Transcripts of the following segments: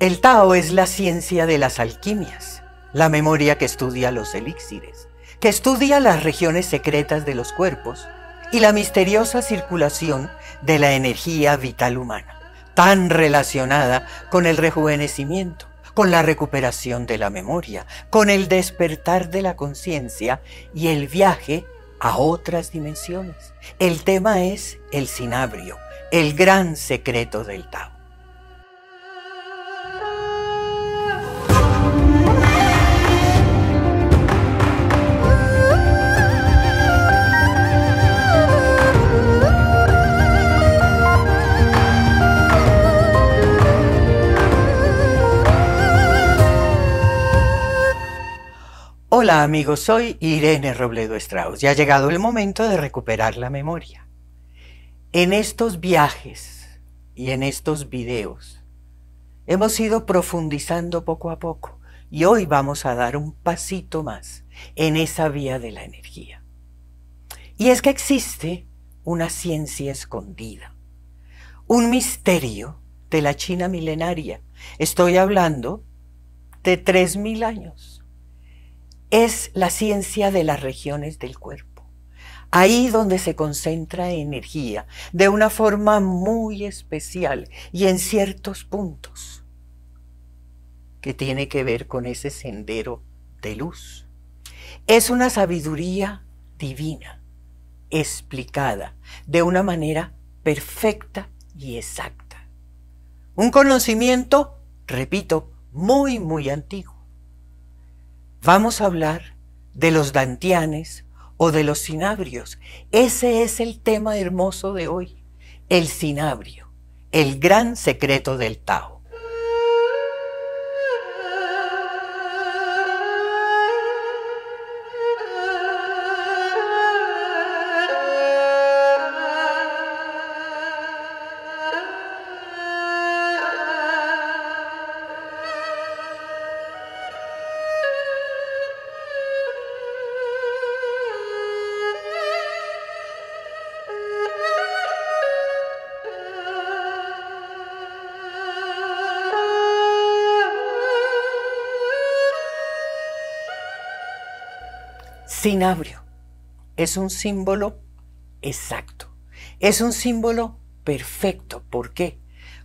El Tao es la ciencia de las alquimias, la memoria que estudia los elixires, que estudia las regiones secretas de los cuerpos y la misteriosa circulación de la energía vital humana, tan relacionada con el rejuvenecimiento, con la recuperación de la memoria, con el despertar de la conciencia y el viaje a otras dimensiones. El tema es el cinabrio, el gran secreto del Tao. Hola amigos, soy Irene Robledo Strauss y ha llegado el momento de recuperar la memoria. En estos viajes y en estos videos hemos ido profundizando poco a poco y hoy vamos a dar un pasito más en esa vía de la energía. Y es que existe una ciencia escondida, un misterio de la China milenaria. Estoy hablando de 3.000 años es la ciencia de las regiones del cuerpo. Ahí donde se concentra energía de una forma muy especial y en ciertos puntos que tiene que ver con ese sendero de luz. Es una sabiduría divina, explicada de una manera perfecta y exacta. Un conocimiento, repito, muy, muy antiguo vamos a hablar de los dantianes o de los cinabrios. Ese es el tema hermoso de hoy, el cinabrio, el gran secreto del Tao. cinabrio es un símbolo exacto, es un símbolo perfecto. ¿Por qué?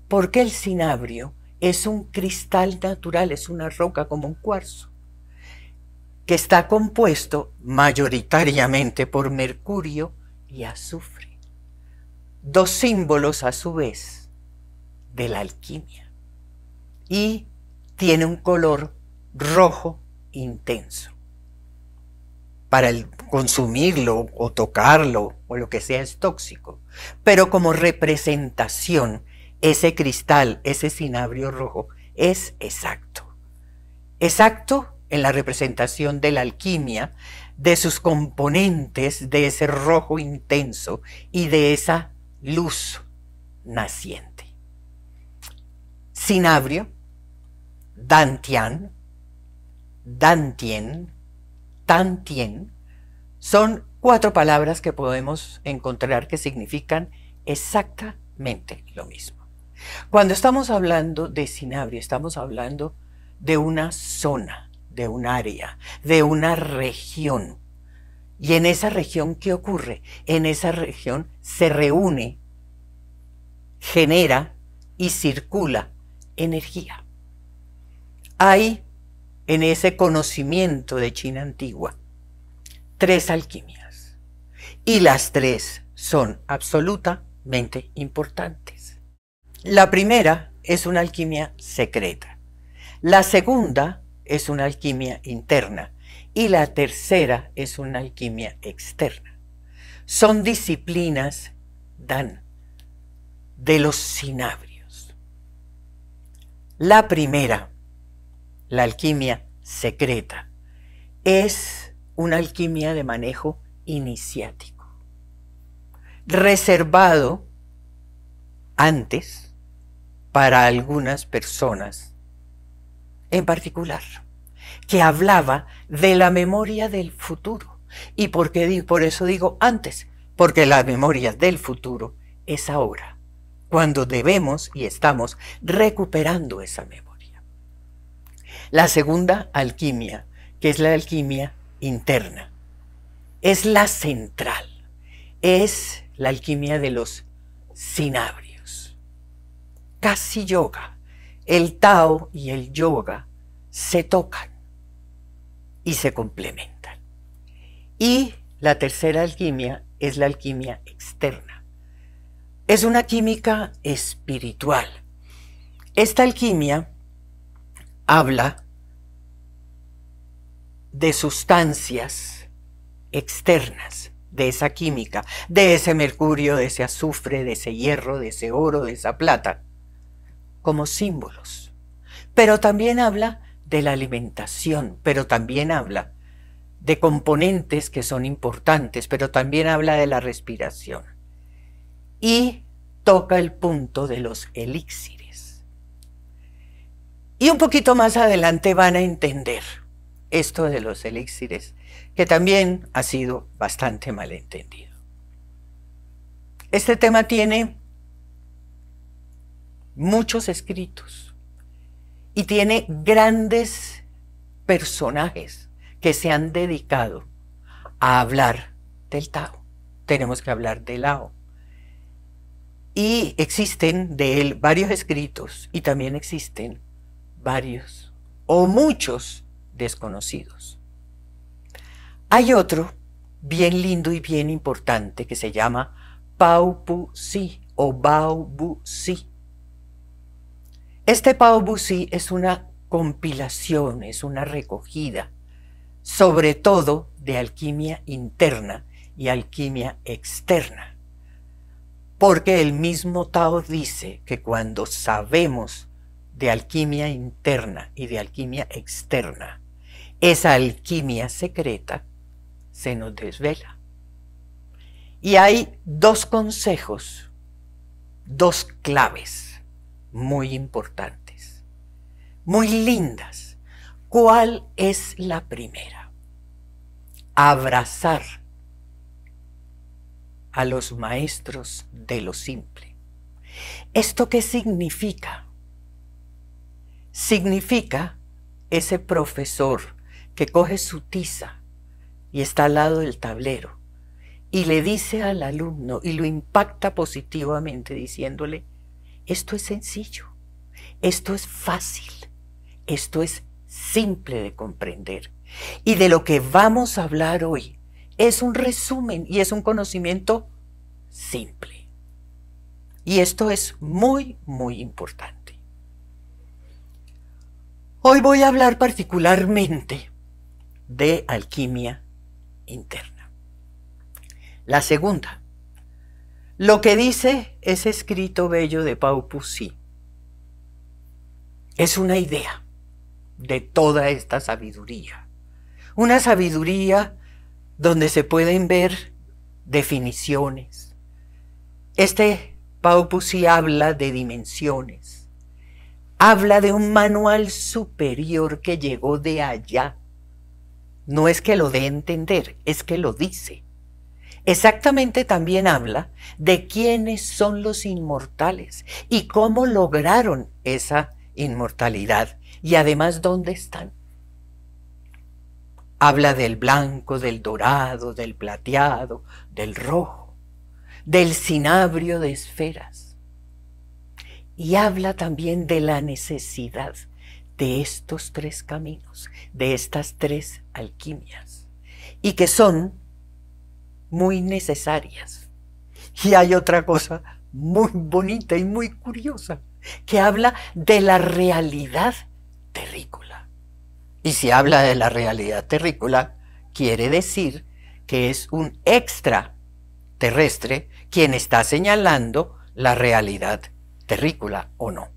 Porque el cinabrio es un cristal natural, es una roca como un cuarzo, que está compuesto mayoritariamente por mercurio y azufre. Dos símbolos a su vez de la alquimia. Y tiene un color rojo intenso para el consumirlo o tocarlo o lo que sea es tóxico. Pero como representación, ese cristal, ese cinabrio rojo, es exacto. Exacto en la representación de la alquimia, de sus componentes, de ese rojo intenso y de esa luz naciente. Cinabrio, Dantian, Dantien, Tantien son cuatro palabras que podemos encontrar que significan exactamente lo mismo. Cuando estamos hablando de Sinabria, estamos hablando de una zona, de un área, de una región. Y en esa región, ¿qué ocurre? En esa región se reúne, genera y circula energía. Hay en ese conocimiento de China antigua. Tres alquimias. Y las tres son absolutamente importantes. La primera es una alquimia secreta. La segunda es una alquimia interna. Y la tercera es una alquimia externa. Son disciplinas, Dan, de los sinabrios. La primera, la alquimia secreta. Es una alquimia de manejo iniciático, reservado antes para algunas personas en particular, que hablaba de la memoria del futuro. ¿Y por, qué, por eso digo antes? Porque la memoria del futuro es ahora, cuando debemos y estamos recuperando esa memoria. La segunda alquimia, que es la alquimia interna, es la central, es la alquimia de los sinabrios. Casi yoga, el Tao y el yoga se tocan y se complementan. Y la tercera alquimia es la alquimia externa. Es una química espiritual. Esta alquimia habla de sustancias externas, de esa química, de ese mercurio, de ese azufre, de ese hierro, de ese oro, de esa plata, como símbolos. Pero también habla de la alimentación, pero también habla de componentes que son importantes, pero también habla de la respiración. Y toca el punto de los elixir y un poquito más adelante van a entender esto de los elixires, que también ha sido bastante malentendido. Este tema tiene muchos escritos y tiene grandes personajes que se han dedicado a hablar del Tao. Tenemos que hablar del Lao. Y existen de él varios escritos y también existen varios o muchos desconocidos. Hay otro bien lindo y bien importante que se llama Si o Si. Este Si es una compilación, es una recogida, sobre todo de alquimia interna y alquimia externa. Porque el mismo Tao dice que cuando sabemos de alquimia interna y de alquimia externa. Esa alquimia secreta se nos desvela. Y hay dos consejos, dos claves muy importantes, muy lindas. ¿Cuál es la primera? Abrazar a los maestros de lo simple. ¿Esto qué significa? significa ese profesor que coge su tiza y está al lado del tablero y le dice al alumno y lo impacta positivamente diciéndole, esto es sencillo, esto es fácil, esto es simple de comprender. Y de lo que vamos a hablar hoy es un resumen y es un conocimiento simple. Y esto es muy, muy importante. Hoy voy a hablar particularmente de alquimia interna. La segunda, lo que dice ese escrito bello de Pau Pussy es una idea de toda esta sabiduría. Una sabiduría donde se pueden ver definiciones. Este Pau Pussy habla de dimensiones habla de un manual superior que llegó de allá. No es que lo dé a entender, es que lo dice. Exactamente también habla de quiénes son los inmortales y cómo lograron esa inmortalidad y además dónde están. Habla del blanco, del dorado, del plateado, del rojo, del cinabrio de esferas y habla también de la necesidad de estos tres caminos, de estas tres alquimias, y que son muy necesarias. Y hay otra cosa muy bonita y muy curiosa, que habla de la realidad terrícola. Y si habla de la realidad terrícola, quiere decir que es un extraterrestre quien está señalando la realidad terrícola o no.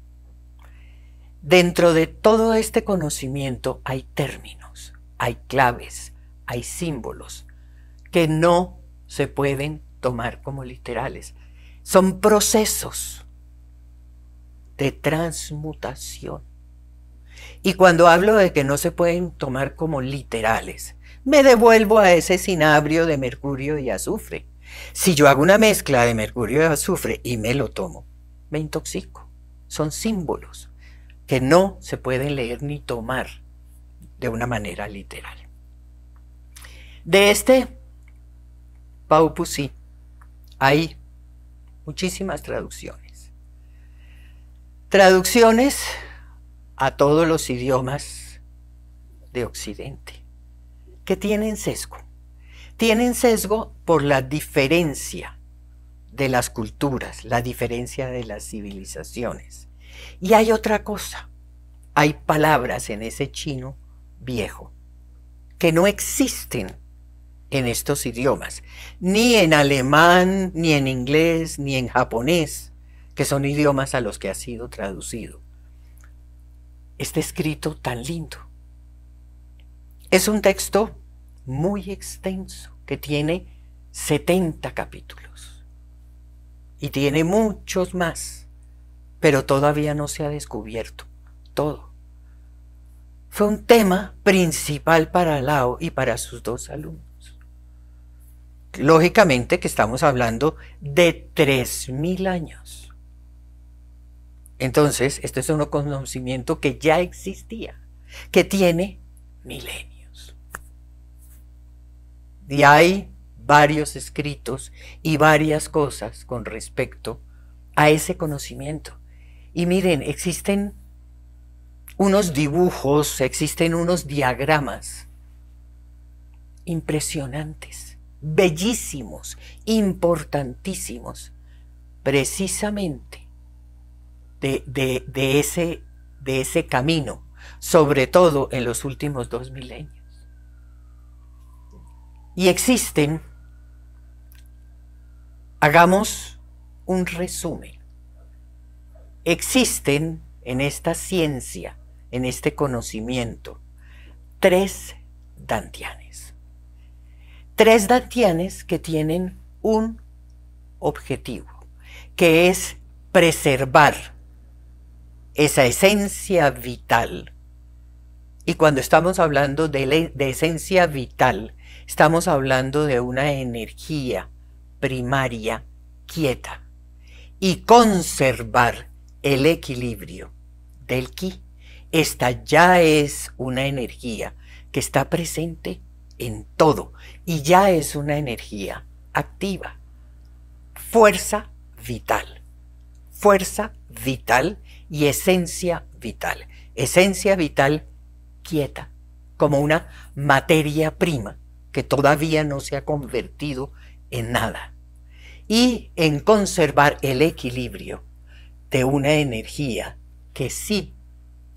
Dentro de todo este conocimiento hay términos, hay claves, hay símbolos que no se pueden tomar como literales. Son procesos de transmutación. Y cuando hablo de que no se pueden tomar como literales, me devuelvo a ese cinabrio de mercurio y azufre. Si yo hago una mezcla de mercurio y azufre y me lo tomo, me intoxico. Son símbolos que no se pueden leer ni tomar de una manera literal. De este Paupusí hay muchísimas traducciones. Traducciones a todos los idiomas de Occidente, que tienen sesgo. Tienen sesgo por la diferencia de las culturas, la diferencia de las civilizaciones. Y hay otra cosa, hay palabras en ese chino viejo que no existen en estos idiomas, ni en alemán, ni en inglés, ni en japonés, que son idiomas a los que ha sido traducido. Este escrito tan lindo. Es un texto muy extenso que tiene 70 capítulos y tiene muchos más, pero todavía no se ha descubierto todo. Fue un tema principal para Lao y para sus dos alumnos. Lógicamente que estamos hablando de 3.000 años. Entonces, esto es un conocimiento que ya existía, que tiene milenios. Y ahí varios escritos y varias cosas con respecto a ese conocimiento. Y miren, existen unos dibujos, existen unos diagramas impresionantes, bellísimos, importantísimos, precisamente de, de, ese, de ese camino, sobre todo en los últimos dos milenios. Y existen Hagamos un resumen. Existen en esta ciencia, en este conocimiento, tres dantianes. Tres dantianes que tienen un objetivo, que es preservar esa esencia vital. Y cuando estamos hablando de, esencia vital, estamos hablando de una energía primaria quieta y conservar el equilibrio del ki. Esta ya es una energía que está presente en todo y ya es una energía activa. Fuerza vital. Fuerza vital y esencia vital. Esencia vital quieta, como una materia prima que todavía no se ha convertido en en nada y en conservar el equilibrio de una energía que sí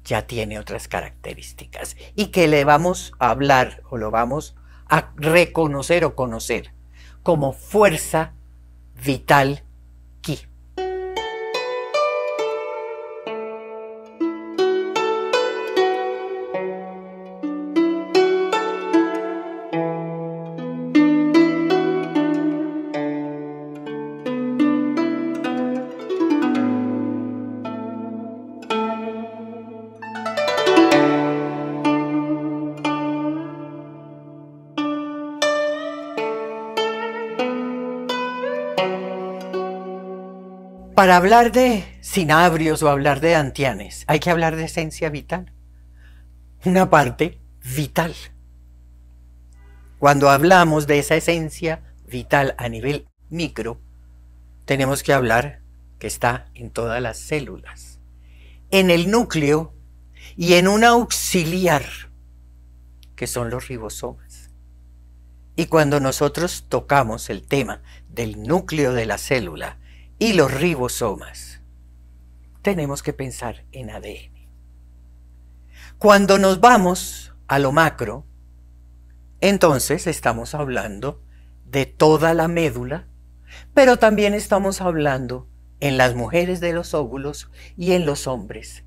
ya tiene otras características y que le vamos a hablar o lo vamos a reconocer o conocer como fuerza vital Para hablar de sinabrios o hablar de antianes, hay que hablar de esencia vital. Una parte vital. Cuando hablamos de esa esencia vital a nivel micro, tenemos que hablar que está en todas las células, en el núcleo y en un auxiliar, que son los ribosomas. Y cuando nosotros tocamos el tema del núcleo de la célula y los ribosomas. Tenemos que pensar en ADN. Cuando nos vamos a lo macro, entonces estamos hablando de toda la médula, pero también estamos hablando en las mujeres de los óvulos y en los hombres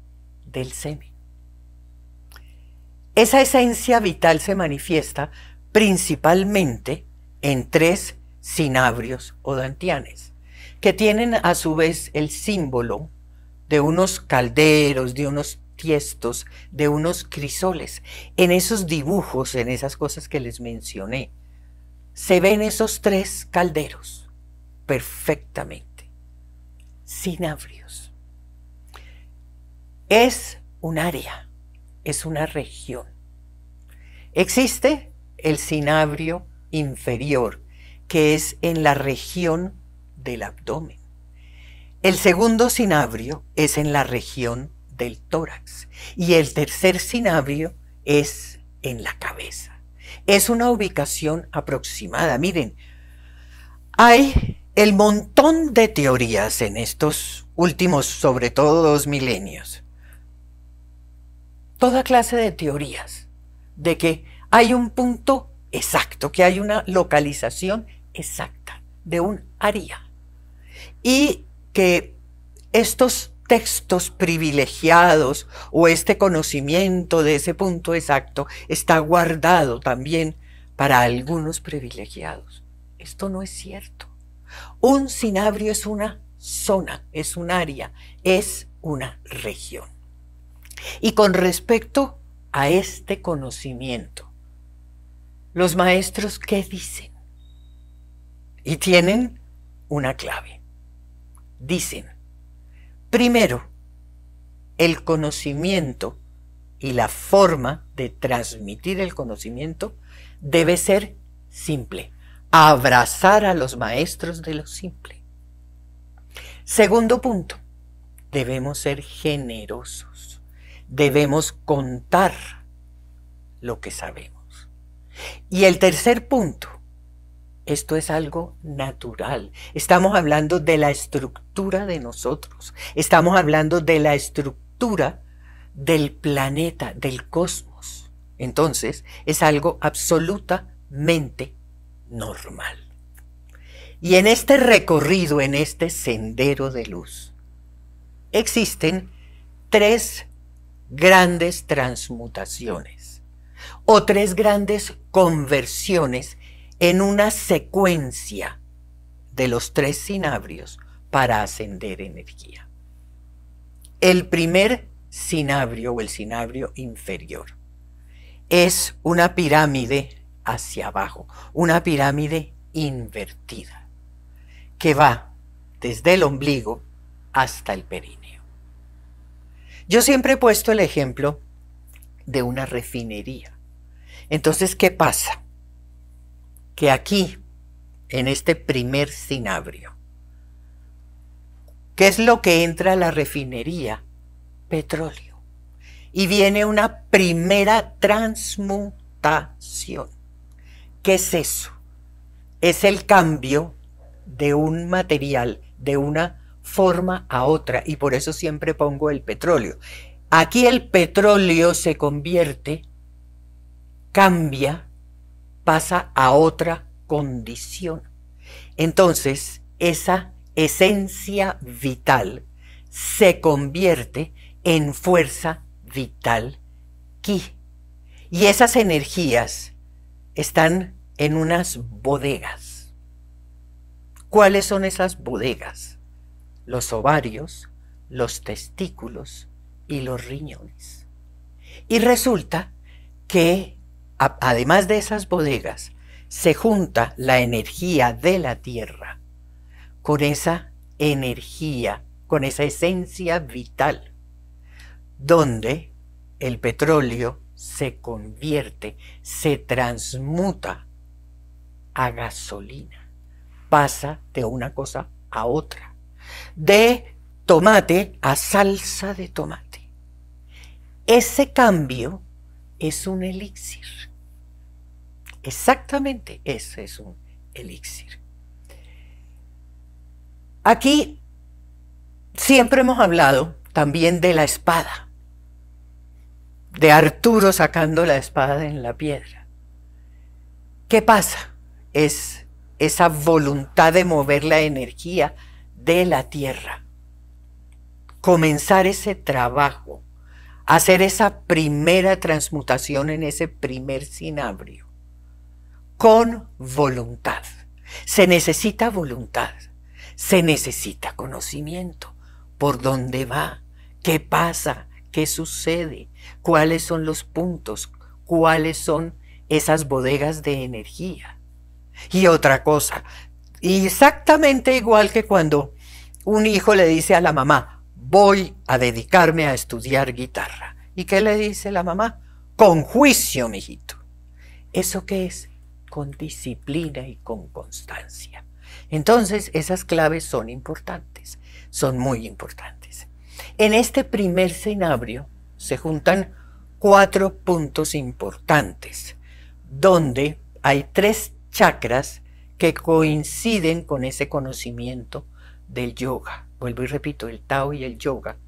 del semen. Esa esencia vital se manifiesta principalmente en tres sinabrios o dantianes que tienen a su vez el símbolo de unos calderos, de unos tiestos, de unos crisoles. En esos dibujos, en esas cosas que les mencioné, se ven esos tres calderos perfectamente, sinabrios. Es un área, es una región. Existe el sinabrio inferior, que es en la región del abdomen. El segundo sinabrio es en la región del tórax y el tercer sinabrio es en la cabeza. Es una ubicación aproximada. Miren, hay el montón de teorías en estos últimos, sobre todo dos milenios. Toda clase de teorías de que hay un punto exacto, que hay una localización exacta de un área y que estos textos privilegiados o este conocimiento de ese punto exacto está guardado también para algunos privilegiados. Esto no es cierto. Un sinabrio es una zona, es un área, es una región. Y con respecto a este conocimiento, los maestros, ¿qué dicen? Y tienen una clave dicen, primero, el conocimiento y la forma de transmitir el conocimiento debe ser simple, abrazar a los maestros de lo simple. Segundo punto, debemos ser generosos, debemos contar lo que sabemos. Y el tercer punto, esto es algo natural. Estamos hablando de la estructura de nosotros. Estamos hablando de la estructura del planeta, del cosmos. Entonces, es algo absolutamente normal. Y en este recorrido, en este sendero de luz, existen tres grandes transmutaciones o tres grandes conversiones en una secuencia de los tres sinabrios para ascender energía. El primer sinabrio o el sinabrio inferior es una pirámide hacia abajo, una pirámide invertida que va desde el ombligo hasta el perineo. Yo siempre he puesto el ejemplo de una refinería. Entonces, ¿qué pasa? que aquí, en este primer cinabrio, ¿qué es lo que entra a la refinería? Petróleo. Y viene una primera transmutación. ¿Qué es eso? Es el cambio de un material, de una forma a otra, y por eso siempre pongo el petróleo. Aquí el petróleo se convierte, cambia pasa a otra condición. Entonces, esa esencia vital se convierte en fuerza vital ki. Y esas energías están en unas bodegas. ¿Cuáles son esas bodegas? Los ovarios, los testículos y los riñones. Y resulta que además de esas bodegas, se junta la energía de la tierra con esa energía, con esa esencia vital, donde el petróleo se convierte, se transmuta a gasolina, pasa de una cosa a otra, de tomate a salsa de tomate. Ese cambio es un elixir. Exactamente eso es un elixir. Aquí siempre hemos hablado también de la espada, de Arturo sacando la espada en la piedra. ¿Qué pasa? Es esa voluntad de mover la energía de la tierra, comenzar ese trabajo hacer esa primera transmutación en ese primer cinabrio. Con voluntad. Se necesita voluntad. Se necesita conocimiento. ¿Por dónde va? ¿Qué pasa? ¿Qué sucede? ¿Cuáles son los puntos? ¿Cuáles son esas bodegas de energía? Y otra cosa, exactamente igual que cuando un hijo le dice a la mamá, voy a dedicarme a estudiar guitarra. ¿Y qué le dice la mamá? Con juicio, mijito. ¿Eso qué es? Con disciplina y con constancia. Entonces, esas claves son importantes, son muy importantes. En este primer cenabrio se juntan cuatro puntos importantes, donde hay tres chakras que coinciden con ese conocimiento del yoga vuelvo y repito, el Tao y el Yoga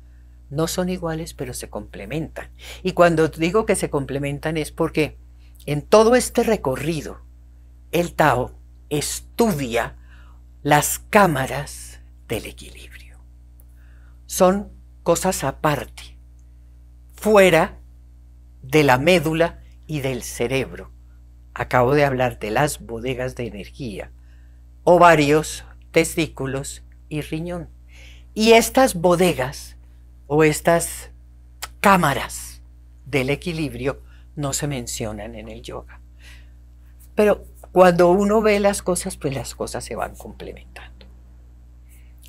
no son iguales, pero se complementan. Y cuando digo que se complementan es porque en todo este recorrido, el Tao estudia las cámaras del equilibrio. Son cosas aparte, fuera de la médula y del cerebro. Acabo de hablar de las bodegas de energía, ovarios, testículos y riñón. Y estas bodegas o estas cámaras del equilibrio no se mencionan en el yoga. Pero cuando uno ve las cosas, pues las cosas se van complementando.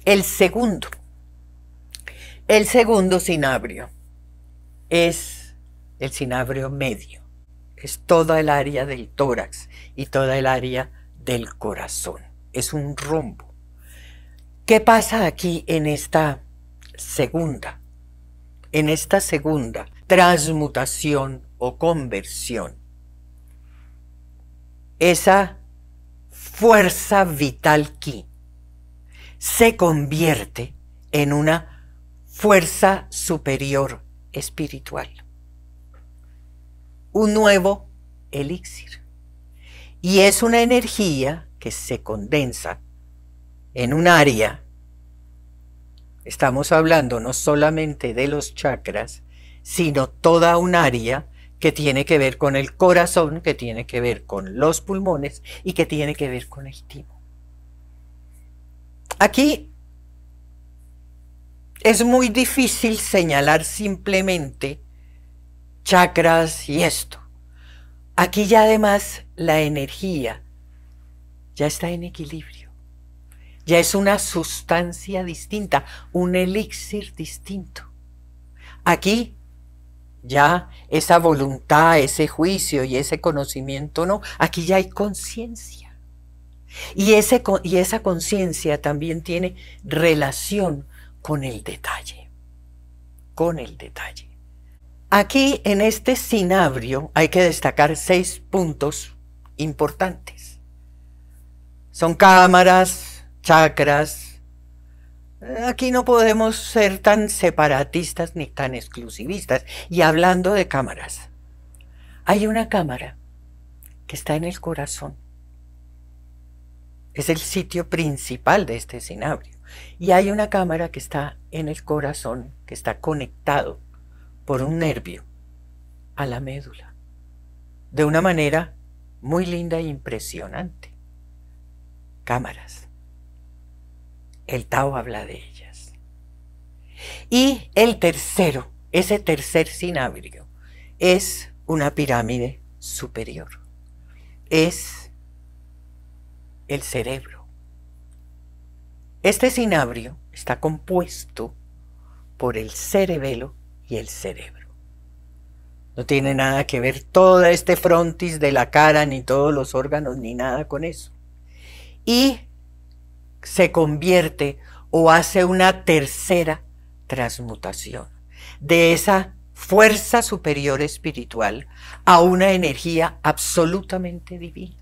El segundo, el segundo sinabrio es el sinabrio medio, es toda el área del tórax y toda el área del corazón, es un rombo. ¿Qué pasa aquí en esta segunda? En esta segunda transmutación o conversión. Esa fuerza vital ki se convierte en una fuerza superior espiritual. Un nuevo elixir. Y es una energía que se condensa en un área. Estamos hablando no solamente de los chakras, sino toda un área que tiene que ver con el corazón, que tiene que ver con los pulmones y que tiene que ver con el timo. Aquí es muy difícil señalar simplemente chakras y esto. Aquí ya además la energía ya está en equilibrio ya es una sustancia distinta, un elixir distinto. Aquí ya esa voluntad, ese juicio y ese conocimiento no, aquí ya hay conciencia. Y, y esa conciencia también tiene relación con el detalle, con el detalle. Aquí en este sinabrio hay que destacar seis puntos importantes. Son cámaras, chakras. Eh, aquí no podemos ser tan separatistas ni tan exclusivistas. Y hablando de cámaras, hay una cámara que está en el corazón. Es el sitio principal de este escenario. Y hay una cámara que está en el corazón, que está conectado por un nervio a la médula. De una manera muy linda e impresionante. Cámaras el Tao habla de ellas. Y el tercero, ese tercer sinabrio, es una pirámide superior. Es el cerebro. Este sinabrio está compuesto por el cerebelo y el cerebro. No tiene nada que ver todo este frontis de la cara, ni todos los órganos, ni nada con eso. Y se convierte o hace una tercera transmutación de esa fuerza superior espiritual a una energía absolutamente divina.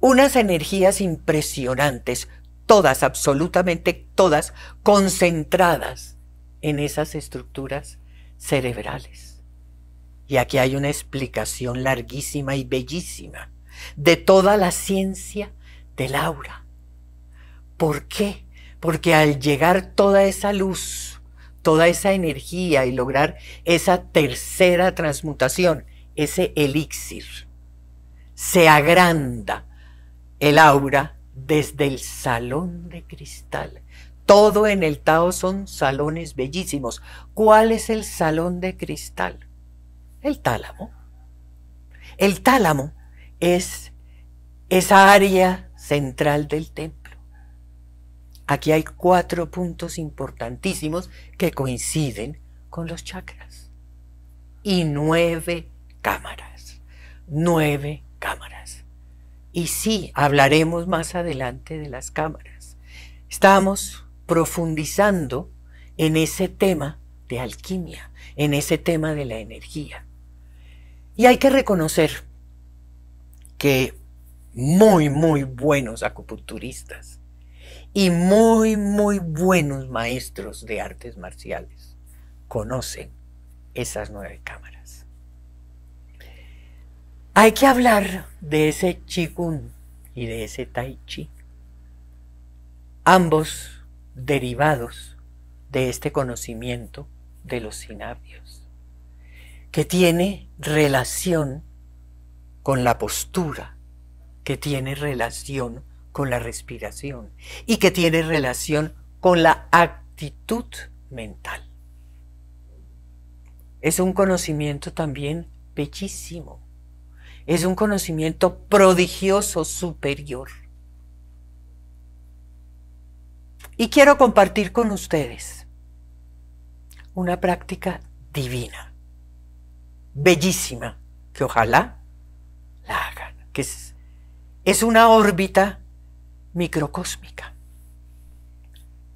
Unas energías impresionantes, todas, absolutamente todas, concentradas en esas estructuras cerebrales. Y aquí hay una explicación larguísima y bellísima de toda la ciencia del aura. ¿Por qué? Porque al llegar toda esa luz, toda esa energía y lograr esa tercera transmutación, ese elixir, se agranda el aura desde el salón de cristal. Todo en el Tao son salones bellísimos. ¿Cuál es el salón de cristal? El tálamo. El tálamo es esa área central del templo. Aquí hay cuatro puntos importantísimos que coinciden con los chakras. Y nueve cámaras. Nueve cámaras. Y sí, hablaremos más adelante de las cámaras. Estamos profundizando en ese tema de alquimia, en ese tema de la energía. Y hay que reconocer que muy, muy buenos acupunturistas y muy, muy buenos maestros de artes marciales conocen esas nueve cámaras. Hay que hablar de ese Qigong y de ese Tai Chi, ambos derivados de este conocimiento de los sinabios, que tiene relación con la postura que tiene relación con la respiración y que tiene relación con la actitud mental. Es un conocimiento también bellísimo. Es un conocimiento prodigioso, superior. Y quiero compartir con ustedes una práctica divina, bellísima, que ojalá la hagan, que es una órbita microcósmica.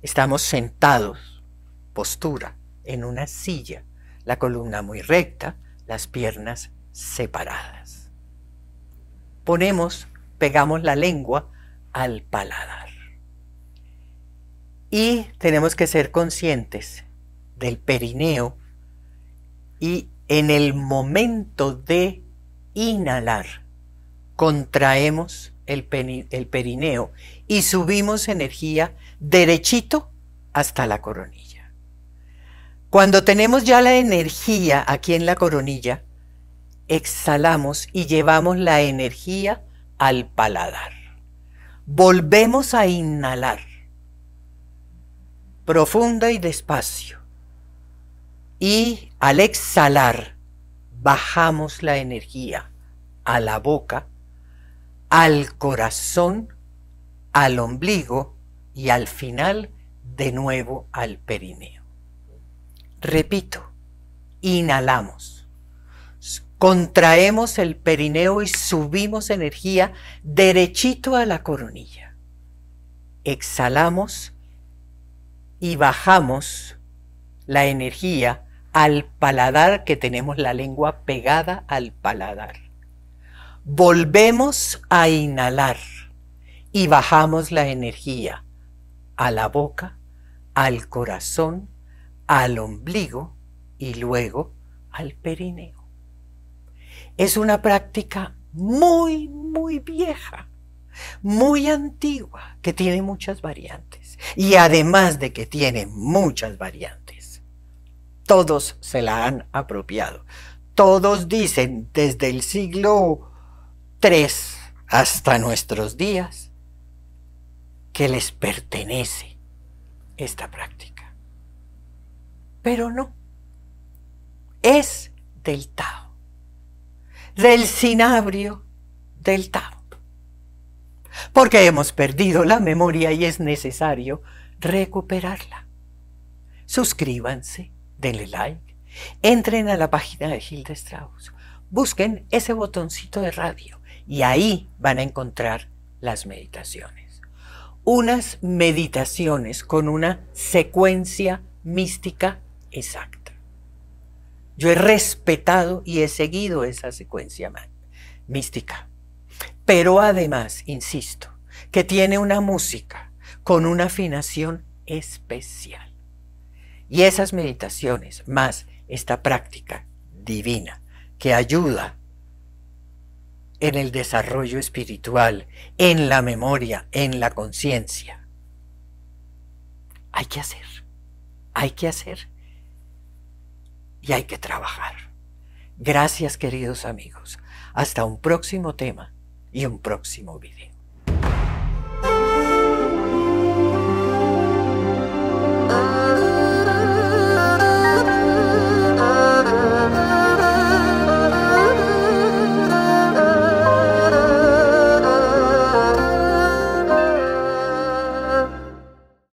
Estamos sentados, postura, en una silla, la columna muy recta, las piernas separadas. Ponemos, pegamos la lengua al paladar. Y tenemos que ser conscientes del perineo y en el momento de inhalar contraemos el, el perineo y subimos energía derechito hasta la coronilla. Cuando tenemos ya la energía aquí en la coronilla, exhalamos y llevamos la energía al paladar. Volvemos a inhalar, profunda y despacio. Y al exhalar, bajamos la energía a la boca al corazón, al ombligo y al final de nuevo al perineo. Repito, inhalamos, contraemos el perineo y subimos energía derechito a la coronilla. Exhalamos y bajamos la energía al paladar que tenemos la lengua pegada al paladar volvemos a inhalar y bajamos la energía a la boca, al corazón, al ombligo y luego al perineo. Es una práctica muy, muy vieja, muy antigua, que tiene muchas variantes. Y además de que tiene muchas variantes, todos se la han apropiado. Todos dicen desde el siglo tres hasta nuestros días que les pertenece esta práctica. Pero no, es del Tao, del sinabrio del Tao, porque hemos perdido la memoria y es necesario recuperarla. Suscríbanse, denle like, entren a la página de Hilde Strauss, busquen ese botoncito de radio y ahí van a encontrar las meditaciones. Unas meditaciones con una secuencia mística exacta. Yo he respetado y he seguido esa secuencia mística. Pero además, insisto, que tiene una música con una afinación especial. Y esas meditaciones, más esta práctica divina que ayuda en el desarrollo espiritual, en la memoria, en la conciencia. Hay que hacer, hay que hacer y hay que trabajar. Gracias queridos amigos. Hasta un próximo tema y un próximo video.